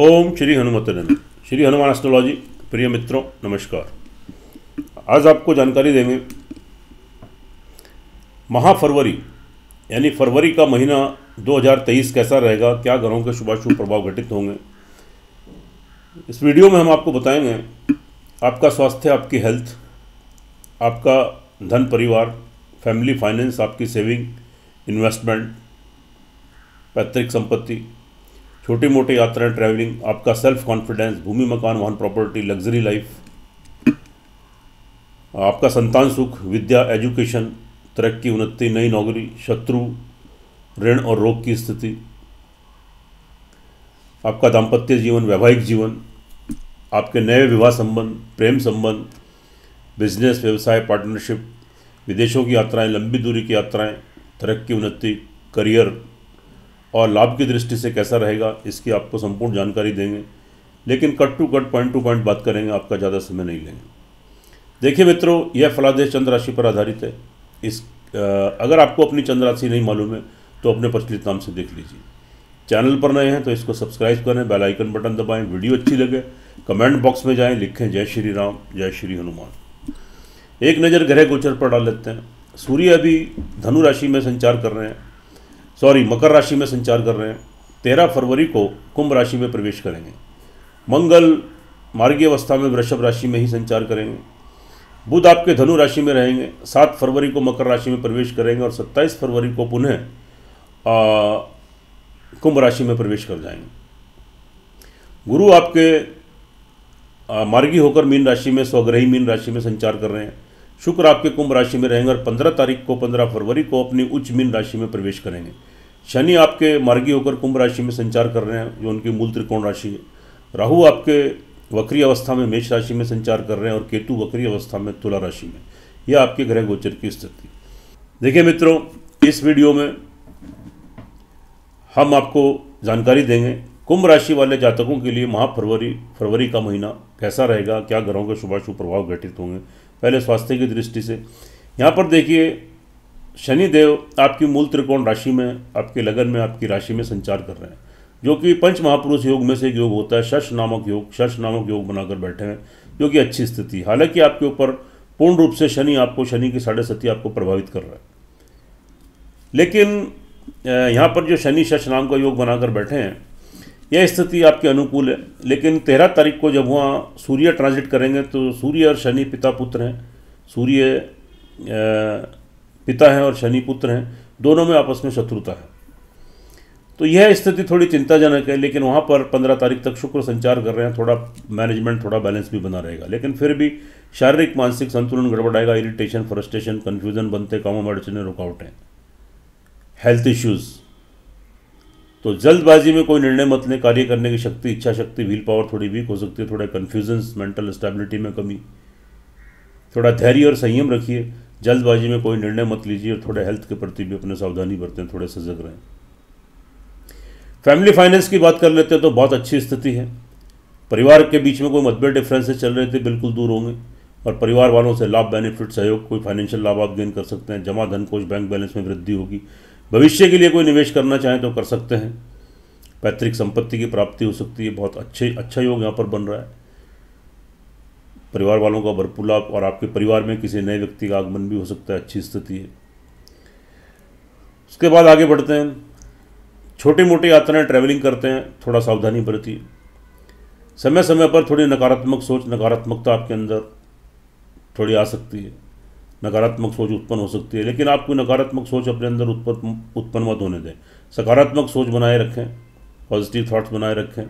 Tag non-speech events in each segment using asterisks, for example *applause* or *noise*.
ओम Shri Hanumat Shri Hanuman astrology प्रिय मित्रों नमस्कार आज आपको जानकारी देंगे महाफरवरी यानी फरवरी का महीना 2023 कैसा रहेगा क्या ग्रहों के शुभाशुभ प्रभाव घटित होंगे इस वीडियो में हम आपको बताएंगे आपका स्वास्थ्य आपकी हेल्थ आपका धन परिवार फैमिली फाइनेंस आपकी सेविंग इन्वेस्टमेंट पैतृक संपत्ति छोटी मोटी यात्राएं ट्रैवलिंग आपका सेल्फ कॉन्फिडेंस भूमि मकान वाहन प्रॉपर्टी लग्जरी लाइफ आपका संतान सुख विद्या एजुकेशन तरक्की उन्नति नई नौकरी शत्रु ऋण और रोग की स्थिति आपका दाम्पत्य जीवन वैवाहिक जीवन आपके नए विवाह संबंध प्रेम संबंध बिजनेस व्यवसाय पार्टनरशिप विदेशों की यात्राएं लंबी दूरी की यात्राएं तरक्की उन्नति करियर और लाभ की दृष्टि से कैसा रहेगा इसकी आपको संपूर्ण जानकारी देंगे लेकिन cut to cut point to point बात करेंगे आपका ज़्यादा समय नहीं लेंगे देखिए मित्रों यह फलादेश चंद्र राशि पर आधारित है इस आ, अगर आपको अपनी चंद्र राशि नहीं मालूम है तो अपने प्रचलित नाम से देख लीजिए चैनल पर नए हैं तो इसको सब्सक्राइब करें बेल आइकन बटन दबाएं वीडियो अच्छी लगे कमेंट बॉक्स में जाएं लिखें जय श्री राम जय श्री हनुमान एक नज़र ग्रह गोचर पर डाल लेते हैं सूर्य अभी धनु राशि में संचार कर रहे हैं सॉरी मकर राशि में संचार कर रहे हैं तेरह फरवरी को कुंभ राशि में प्रवेश करेंगे मंगल मार्गी अवस्था में वृषभ राशि में ही संचार करेंगे बुध आपके धनु राशि में रहेंगे सात फरवरी को मकर राशि में प्रवेश करेंगे और सत्ताईस फरवरी को पुनः कुंभ राशि में प्रवेश कर जाएंगे गुरु आपके मार्गी होकर मीन राशि में स्वग्रही मीन राशि में संचार कर रहे हैं शुक्र आपके कुंभ राशि में रहेंगे और पंद्रह तारीख को पंद्रह फरवरी को अपनी उच्च मीन राशि में प्रवेश करेंगे शनि आपके मार्गी होकर कुंभ राशि में संचार कर रहे हैं जो उनकी मूल त्रिकोण राशि है राहु आपके वक्री अवस्था में मेष राशि में संचार कर रहे हैं और केतु वक्री अवस्था में तुला राशि में यह आपके ग्रह गोचर की स्थिति देखिए मित्रों इस वीडियो में हम आपको जानकारी देंगे कुंभ राशि वाले जातकों के लिए माह फरवरी फरवरी का महीना कैसा रहेगा क्या ग्रहों के शुभाशुभ प्रभाव घटित होंगे पहले स्वास्थ्य की दृष्टि से यहाँ पर देखिए शनिदेव आपकी मूल त्रिकोण राशि में आपके लगन में आपकी राशि में संचार कर रहे हैं जो कि पंच महापुरुष योग में से एक योग होता है शश नामक योग शश नामक योग बनाकर बैठे हैं जो कि अच्छी स्थिति हालांकि आपके ऊपर पूर्ण रूप से शनि आपको शनि की साढ़े सती आपको प्रभावित कर रहा है लेकिन यहाँ पर जो शनि शश नाम का योग बनाकर बैठे हैं यह स्थिति आपके अनुकूल है लेकिन तेरह तारीख को जब वहाँ सूर्य ट्रांजिट करेंगे तो सूर्य और शनि पिता पुत्र हैं सूर्य पिता हैं और शनि पुत्र हैं दोनों में आपस में शत्रुता है तो यह स्थिति थोड़ी चिंताजनक है लेकिन वहाँ पर पंद्रह तारीख तक शुक्र संचार कर रहे हैं थोड़ा मैनेजमेंट थोड़ा बैलेंस भी बना रहेगा लेकिन फिर भी शारीरिक मानसिक संतुलन गड़बड़ाएगा इरिटेशन फ्रस्ट्रेशन कन्फ्यूजन बनते कामों में अड़चने हैं हेल्थ इश्यूज़ तो जल्दबाजी में कोई निर्णय मत लें कार्य करने की शक्ति इच्छा शक्ति व्हील पावर थोड़ी वीक हो सकती है थोड़ा कन्फ्यूजन्स मेंटल स्टेबिलिटी में कमी थोड़ा धैर्य और संयम रखिए जल्दबाजी में कोई निर्णय मत लीजिए और थोड़े हेल्थ के प्रति भी अपने सावधानी बरतें थोड़े सजग रहें फैमिली फाइनेंस की बात कर लेते हैं तो बहुत अच्छी स्थिति है परिवार के बीच में कोई मतभेद डिफरेंसेस चल रहे थे बिल्कुल दूर होंगे और परिवार वालों से लाभ बेनिफिट सहयोग कोई फाइनेंशियल लाभ आप गेन कर सकते हैं जमा धन कोष बैंक बैलेंस में वृद्धि होगी भविष्य के लिए कोई निवेश करना चाहें तो कर सकते हैं पैतृक संपत्ति की प्राप्ति हो सकती है बहुत अच्छे अच्छा योग यहाँ पर बन रहा है परिवार वालों का भरपूर लाभ और आपके परिवार में किसी नए व्यक्ति का आगमन भी हो सकता है अच्छी स्थिति है उसके बाद आगे बढ़ते हैं छोटी मोटी यात्राएं ट्रैवलिंग करते हैं थोड़ा सावधानी बरती समय समय पर थोड़ी नकारात्मक सोच नकारात्मकता आपके अंदर थोड़ी आ सकती है नकारात्मक सोच उत्पन्न हो सकती है लेकिन आपको नकारात्मक सोच अपने अंदर उत्पन्न उत्पन्न मत होने दें सकारात्मक सोच बनाए रखें पॉजिटिव थाट्स बनाए रखें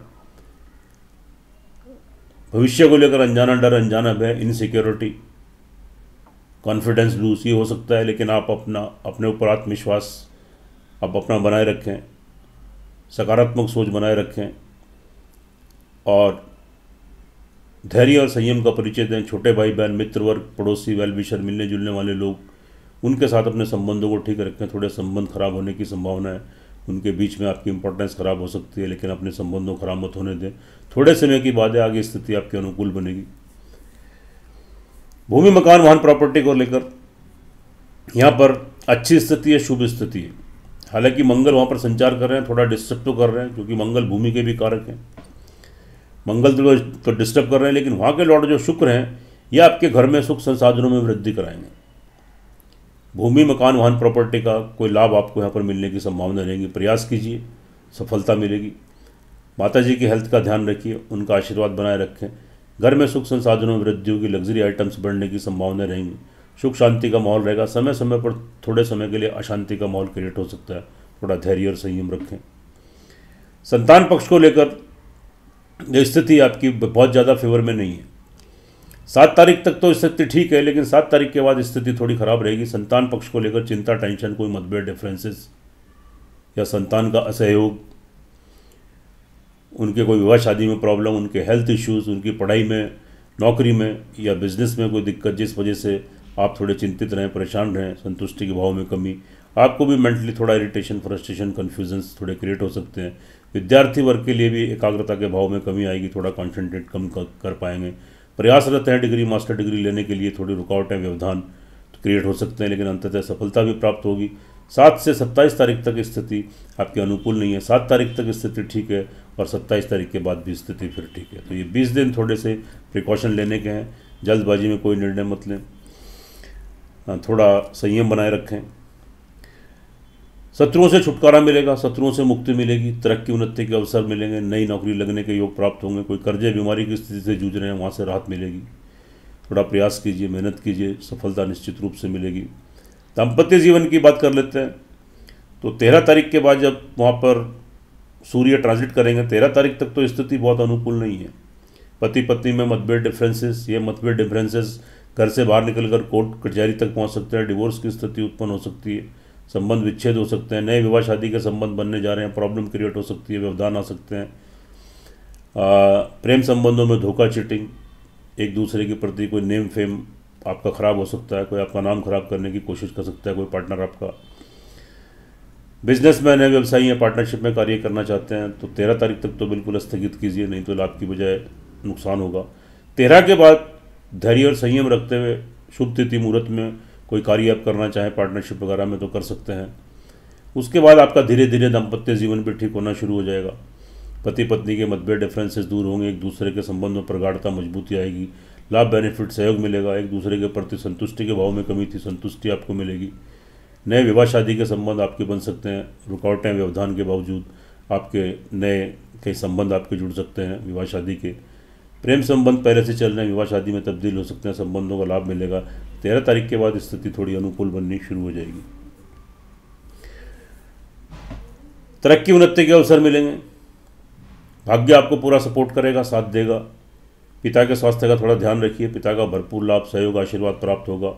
भविष्य को लेकर अनजाना डर अनजाना भय इनसिक्योरिटी कॉन्फिडेंस लूज ये हो सकता है लेकिन आप अपना अपने ऊपर आत्मविश्वास आप अपना बनाए रखें सकारात्मक सोच बनाए रखें और धैर्य और संयम का परिचय दें छोटे भाई बहन मित्र वर्ग पड़ोसी वेल विशर मिलने जुलने वाले लोग उनके साथ अपने संबंधों को ठीक रखें थोड़े संबंध खराब होने की संभावना है उनके बीच में आपकी इंपॉर्टेंस खराब हो सकती है लेकिन अपने संबंधों खराब मत होने दें थोड़े समय की बाद आगे स्थिति आपके अनुकूल बनेगी भूमि मकान वाहन प्रॉपर्टी को लेकर यहाँ पर अच्छी स्थिति है शुभ स्थिति है हालांकि मंगल वहाँ पर संचार कर रहे हैं थोड़ा डिस्टर्ब तो कर रहे हैं क्योंकि मंगल भूमि के भी कारक हैं मंगल तो डिस्टर्ब तो कर रहे हैं लेकिन वहाँ के लॉर्ड जो शुक्र हैं ये आपके घर में सुख संसाधनों में वृद्धि कराएंगे भूमि मकान वाहन प्रॉपर्टी का कोई लाभ आपको यहाँ पर मिलने की संभावना रहेगी प्रयास कीजिए सफलता मिलेगी माता जी की हेल्थ का ध्यान रखिए उनका आशीर्वाद बनाए रखें घर में सुख संसाधनों में वृद्धि होगी लग्जरी आइटम्स बढ़ने की संभावना रहेंगी सुख शांति का माहौल रहेगा समय समय पर थोड़े समय के लिए अशांति का माहौल क्रिएट हो सकता है थोड़ा धैर्य और संयम रखें संतान पक्ष को लेकर स्थिति आपकी बहुत ज़्यादा फेवर में नहीं है सात तारीख तक तो स्थिति ठीक है लेकिन सात तारीख के बाद स्थिति थोड़ी खराब रहेगी संतान पक्ष को लेकर चिंता टेंशन कोई मतभेद डिफरेंसेस या संतान का असहयोग उनके कोई विवाह शादी में प्रॉब्लम उनके हेल्थ इश्यूज़ उनकी पढ़ाई में नौकरी में या बिजनेस में कोई दिक्कत जिस वजह से आप थोड़े चिंतित रहें परेशान रहें संतुष्टि के भाव में कमी आपको भी मेंटली थोड़ा इरिटेशन फ्रस्ट्रेशन कन्फ्यूजन्स थोड़े क्रिएट हो सकते हैं विद्यार्थी वर्ग के लिए भी एकाग्रता के भाव में कमी आएगी थोड़ा कॉन्सेंट्रेट कम कर पाएंगे प्रयासरत हैं डिग्री मास्टर डिग्री लेने के लिए थोड़ी रुकावटें व्यवधान क्रिएट तो हो सकते हैं लेकिन अंततः सफलता भी प्राप्त होगी सात से सत्ताईस तारीख तक स्थिति आपके अनुकूल नहीं है सात तारीख तक स्थिति ठीक है और सत्ताईस तारीख के बाद भी स्थिति फिर ठीक है तो ये बीस दिन थोड़े से प्रिकॉशन लेने के हैं जल्दबाजी में कोई निर्णय मत लें थोड़ा संयम बनाए रखें शत्रुओं से छुटकारा मिलेगा शत्रुओं से मुक्ति मिलेगी तरक्की उन्नति के अवसर मिलेंगे नई नौकरी लगने के योग प्राप्त होंगे कोई कर्जे बीमारी की स्थिति से जूझ रहे हैं वहाँ से राहत मिलेगी थोड़ा प्रयास कीजिए मेहनत कीजिए सफलता निश्चित रूप से मिलेगी दाम्पत्य जीवन की बात कर लेते हैं तो तेरह तारीख के बाद जब वहाँ पर सूर्य ट्रांजिट करेंगे तेरह तारीख तक तो स्थिति बहुत अनुकूल नहीं है पति पत्नी में मतभेद डिफरेंसेस ये मतभेद डिफरेंसेस घर से बाहर निकलकर कोर्ट कचहरी तक पहुँच सकते हैं डिवोर्स की स्थिति उत्पन्न हो सकती है संबंध विच्छेद हो सकते हैं नए विवाह शादी के संबंध बनने जा रहे हैं प्रॉब्लम क्रिएट हो सकती है व्यवधान आ सकते हैं आ, प्रेम संबंधों में धोखा चीटिंग एक दूसरे के प्रति कोई नेम फेम आपका ख़राब हो सकता है कोई आपका नाम खराब करने की कोशिश कर सकता है कोई पार्टनर आपका बिजनेसमैन है व्यवसायी या पार्टनरशिप में कार्य करना चाहते हैं तो तेरह तारीख तक तो बिल्कुल स्थगित कीजिए नहीं तो लाभ की बजाय नुकसान होगा तेरह के बाद धैर्य और संयम रखते हुए शुभ तिथि मुहूर्त में कोई कार्य आप करना चाहें पार्टनरशिप वगैरह में तो कर सकते हैं उसके बाद आपका धीरे धीरे दाम्पत्य जीवन भी ठीक होना शुरू हो जाएगा पति पत्नी के मतभेद डिफरेंसेस दूर होंगे एक दूसरे के संबंध में प्रगाढ़ता मजबूती आएगी लाभ बेनिफिट सहयोग मिलेगा एक दूसरे के प्रति संतुष्टि के भाव में कमी थी संतुष्टि आपको मिलेगी नए विवाह शादी के संबंध आपके बन सकते हैं रुकावटें व्यवधान के बावजूद आपके नए कई संबंध आपके जुड़ सकते हैं विवाह शादी के प्रेम संबंध पहले से चल रहे हैं विवाह शादी में तब्दील हो सकते हैं संबंधों का लाभ मिलेगा तेरह तारीख के बाद स्थिति थोड़ी अनुकूल बननी शुरू हो जाएगी तरक्की उन्नति के अवसर मिलेंगे भाग्य आपको पूरा सपोर्ट करेगा साथ देगा पिता के स्वास्थ्य का थोड़ा ध्यान रखिए पिता का भरपूर लाभ सहयोग आशीर्वाद प्राप्त होगा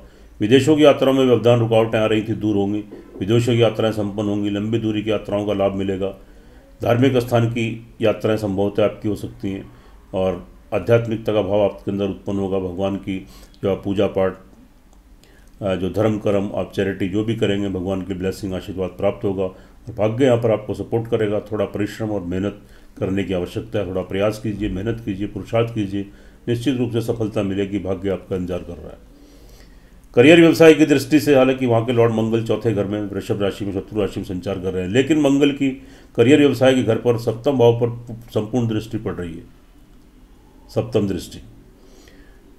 विदेशों की यात्राओं में व्यवधान रुकावटें आ रही थी दूर होंगी विदेशों की यात्राएं संपन्न होंगी लंबी दूरी की यात्राओं का लाभ मिलेगा धार्मिक स्थान की यात्राएं संभवतः आपकी हो सकती हैं और आध्यात्मिकता का भाव आपके अंदर उत्पन्न होगा भगवान की जो आप पूजा पाठ जो धर्म कर्म आप चैरिटी जो भी करेंगे भगवान की ब्लेसिंग आशीर्वाद प्राप्त होगा और भाग्य यहाँ पर आपको सपोर्ट करेगा थोड़ा परिश्रम और मेहनत करने की आवश्यकता है थोड़ा प्रयास कीजिए मेहनत कीजिए पुरुषार्थ कीजिए निश्चित रूप से सफलता मिलेगी भाग्य आपका इंतजार कर रहा है करियर व्यवसाय की दृष्टि से हालांकि वहाँ के लॉर्ड मंगल चौथे घर में वृषभ राशि में शत्रु राशि में संचार कर रहे हैं लेकिन मंगल की करियर व्यवसाय के घर पर सप्तम भाव पर संपूर्ण दृष्टि पड़ रही है सप्तम दृष्टि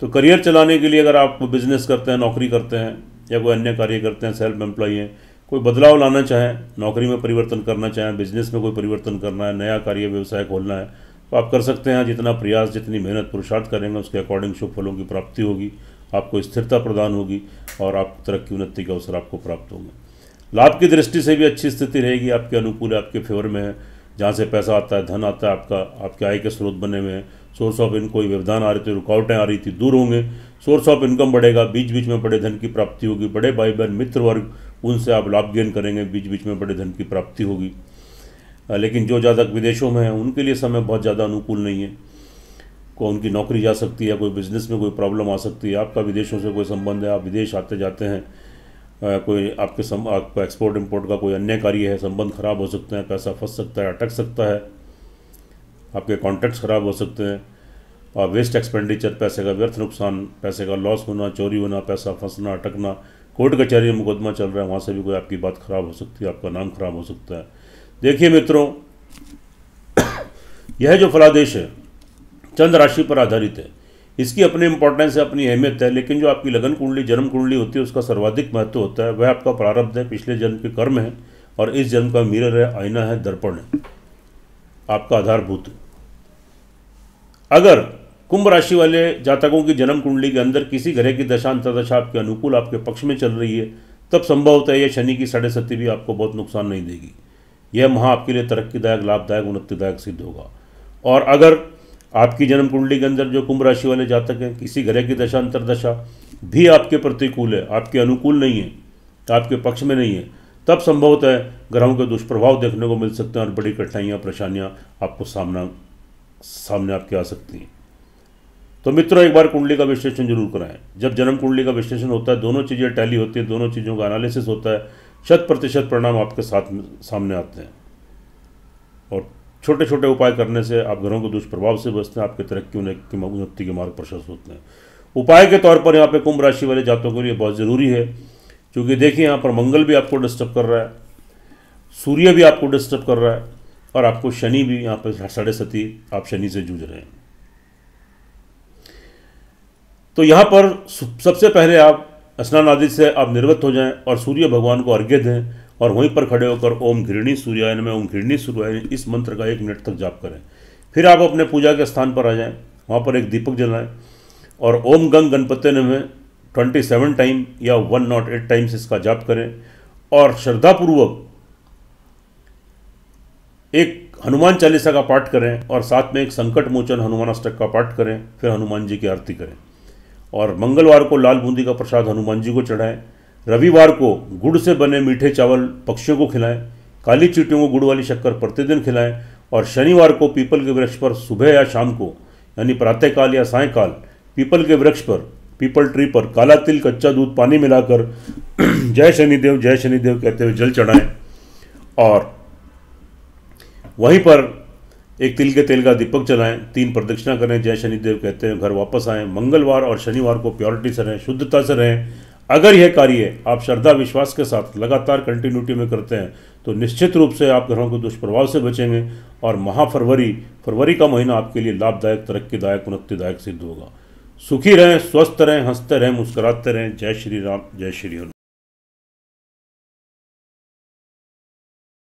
तो करियर चलाने के लिए अगर आप बिजनेस करते हैं नौकरी करते हैं या कोई अन्य कार्य करते हैं सेल्फ एम्प्लॉय हैं कोई बदलाव लाना चाहें नौकरी में परिवर्तन करना चाहें बिजनेस में कोई परिवर्तन करना है नया कार्य व्यवसाय खोलना है तो आप कर सकते हैं जितना प्रयास जितनी मेहनत पुरुषार्थ करेंगे उसके अकॉर्डिंग शुभ फलों की प्राप्ति होगी आपको स्थिरता प्रदान होगी और आप तरक्की उन्नति के अवसर आपको प्राप्त होंगे लाभ की दृष्टि से भी अच्छी स्थिति रहेगी आपके अनुकूल आपके फेवर में है जहाँ से पैसा आता है धन आता है आपका आपके आय के स्रोत बने हुए हैं सोर्स ऑफ इनकम कोई व्यवधान आ रहे थे रुकावटें आ रही थी दूर होंगे सोर्स ऑफ इनकम बढ़ेगा बीच बीच में बड़े धन की प्राप्ति होगी बड़े भाई बहन मित्र वर्ग उनसे आप लाभ गेन करेंगे बीच बीच में बड़े धन की प्राप्ति होगी लेकिन जो जातक विदेशों में हैं उनके लिए समय बहुत ज़्यादा अनुकूल नहीं है को उनकी नौकरी जा सकती है कोई बिजनेस में कोई प्रॉब्लम आ सकती है आपका विदेशों से कोई संबंध है आप विदेश आते जाते हैं कोई आपके सम आपका एक्सपोर्ट इम्पोर्ट का कोई अन्य कार्य है संबंध खराब हो सकते हैं पैसा फंस सकता है अटक सकता है आपके कॉन्ट्रैक्ट्स खराब हो सकते हैं और वेस्ट एक्सपेंडिचर पैसे का व्यर्थ नुकसान पैसे का लॉस होना चोरी होना पैसा फंसना अटकना कोर्ट कचहरी में मुकदमा चल रहा है वहाँ से भी कोई आपकी बात खराब हो सकती है आपका नाम खराब हो सकता है देखिए मित्रों यह जो फलादेश है चंद्र राशि पर आधारित है इसकी अपनी इंपॉर्टेंस है अपनी अहमियत है लेकिन जो आपकी लगन कुंडली जन्म कुंडली होती है उसका सर्वाधिक महत्व होता है वह आपका प्रारब्ध है पिछले जन्म के कर्म है और इस जन्म का मिरर है आईना है दर्पण है आपका आधारभूत अगर कुंभ राशि वाले जातकों की जन्म कुंडली के अंदर किसी ग्रह की दशा अंतरदशा आपके अनुकूल आपके पक्ष में चल रही है तब संभव होता है यह शनि की साढ़े सती भी आपको बहुत नुकसान नहीं देगी यह महा आपके लिए तरक्कीदायक लाभदायक उन्नतिदायक सिद्ध होगा और अगर आपकी जन्म कुंडली के अंदर जो कुंभ राशि वाले जातक हैं किसी ग्रह की दशा अंतरदशा भी आपके प्रतिकूल है आपके अनुकूल नहीं है आपके पक्ष में नहीं है तब संभवतः ग्रहों के दुष्प्रभाव देखने को मिल सकते हैं और बड़ी कठिनाइयाँ परेशानियाँ आपको सामना सामने आपके आ सकती हैं तो मित्रों एक बार कुंडली का विश्लेषण जरूर कराएं जब जन्म कुंडली का विश्लेषण होता है दोनों चीज़ें टैली होती हैं दोनों चीज़ों का एनालिसिस होता है शत प्रतिशत परिणाम आपके साथ सामने आते हैं और छोटे छोटे उपाय करने से आप घरों के दुष्प्रभाव से बचते हैं आपके तरक्की की उन्नति के मार्ग प्रशस्त होते हैं उपाय के तौर पर यहाँ पे कुंभ राशि वाले जातों के लिए बहुत ज़रूरी है क्योंकि देखिए यहाँ पर मंगल भी आपको डिस्टर्ब कर रहा है सूर्य भी आपको डिस्टर्ब कर रहा है और आपको शनि भी यहाँ पर साढ़े सती आप शनि से जूझ रहे हैं तो यहाँ पर सबसे पहले आप स्नान आदि से आप निर्वृत्त हो जाएं और सूर्य भगवान को अर्घ्य दें और वहीं पर खड़े होकर ओम घृणी सूर्यायन में ओम घृणी सूर्यायन इस मंत्र का एक मिनट तक जाप करें फिर आप अपने पूजा के स्थान पर आ जाएं वहाँ पर एक दीपक जलाएं और ओम गंग गणपति में ट्वेंटी सेवन टाइम या वन नॉट एट टाइम्स इसका जाप करें और श्रद्धापूर्वक एक हनुमान चालीसा का पाठ करें और साथ में एक संकट मोचन हनुमान अष्टक का पाठ करें फिर हनुमान जी की आरती करें और मंगलवार को लाल बूंदी का प्रसाद हनुमान जी को चढ़ाएं रविवार को गुड़ से बने मीठे चावल पक्षियों को खिलाएं काली चीटियों को गुड़ वाली शक्कर प्रतिदिन खिलाएं और शनिवार को पीपल के वृक्ष पर सुबह या शाम को यानी प्रातःकाल या सायकाल पीपल के वृक्ष पर पीपल ट्री पर काला तिल कच्चा दूध पानी मिलाकर *clears throat* जय शनिदेव जय शनिदेव कहते हुए जल चढ़ाएं और वहीं पर एक तिल के तेल का दीपक जलाएं तीन प्रदक्षिणा करें जय शनिदेव कहते हैं घर वापस आएं मंगलवार और शनिवार को प्योरिटी से रहें शुद्धता से रहें अगर यह कार्य आप श्रद्धा विश्वास के साथ लगातार कंटिन्यूटी में करते हैं तो निश्चित रूप से आप ग्रहों के दुष्प्रभाव से बचेंगे और महाफरवरी फरवरी का महीना आपके लिए लाभदायक तरक्कीदायक उन्नतिदायक सिद्ध होगा सुखी रहें स्वस्थ रहें हंसते रहें मुस्कुराते रहें जय श्री राम जय श्री हनुमान